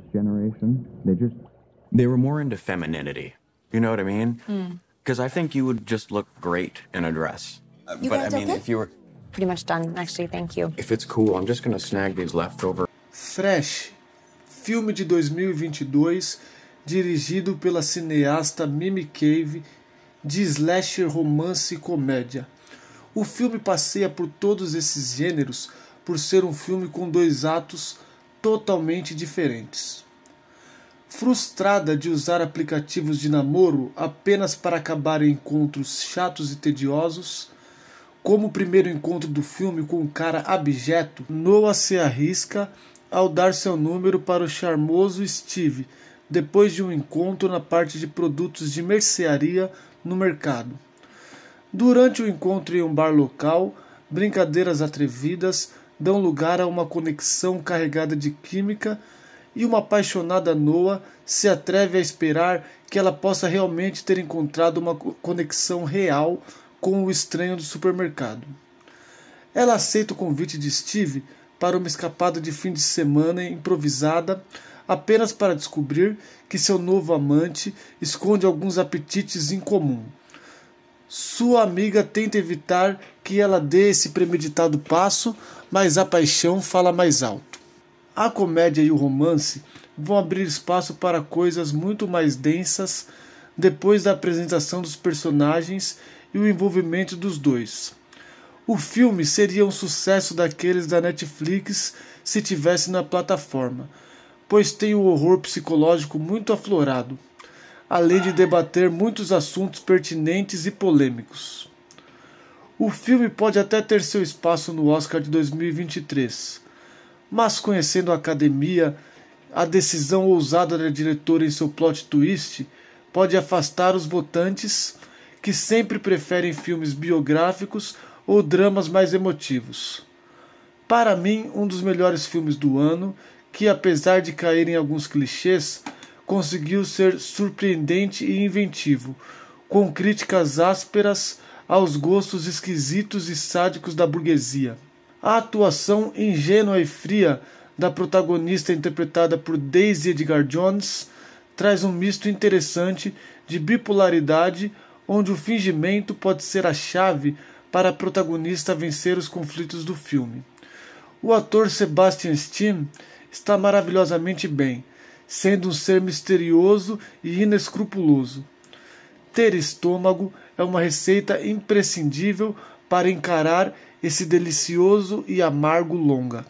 parents' generation. They just. They were more into femininity. You know what I mean? Because hmm. mm. I think you would just look great in a dress. You but guys I mean, okay? if you were. Pretty much done, actually, thank you. If it's cool, I'm just gonna snag these leftover. Fresh. Filme de 2022, dirigido pela cineasta Mimi Cave, de slasher, romance e comédia. O filme passeia por todos esses gêneros por ser um filme com dois atos totalmente diferentes. Frustrada de usar aplicativos de namoro apenas para acabar em encontros chatos e tediosos, como o primeiro encontro do filme com um cara abjeto, Noah se arrisca ao dar seu número para o charmoso Steve, depois de um encontro na parte de produtos de mercearia no mercado. Durante o encontro em um bar local, brincadeiras atrevidas, dão lugar a uma conexão carregada de química e uma apaixonada Noa se atreve a esperar que ela possa realmente ter encontrado uma conexão real com o estranho do supermercado. Ela aceita o convite de Steve para uma escapada de fim de semana improvisada, apenas para descobrir que seu novo amante esconde alguns apetites em comum. Sua amiga tenta evitar que ela dê esse premeditado passo, mas a paixão fala mais alto. A comédia e o romance vão abrir espaço para coisas muito mais densas depois da apresentação dos personagens e o envolvimento dos dois. O filme seria um sucesso daqueles da Netflix se tivesse na plataforma, pois tem o um horror psicológico muito aflorado além de debater muitos assuntos pertinentes e polêmicos. O filme pode até ter seu espaço no Oscar de 2023, mas conhecendo a academia, a decisão ousada da diretora em seu plot twist pode afastar os votantes que sempre preferem filmes biográficos ou dramas mais emotivos. Para mim, um dos melhores filmes do ano, que apesar de cair em alguns clichês, conseguiu ser surpreendente e inventivo, com críticas ásperas aos gostos esquisitos e sádicos da burguesia. A atuação ingênua e fria da protagonista interpretada por Daisy Edgar Jones traz um misto interessante de bipolaridade, onde o fingimento pode ser a chave para a protagonista vencer os conflitos do filme. O ator Sebastian Steen está maravilhosamente bem sendo um ser misterioso e inescrupuloso. Ter estômago é uma receita imprescindível para encarar esse delicioso e amargo longa.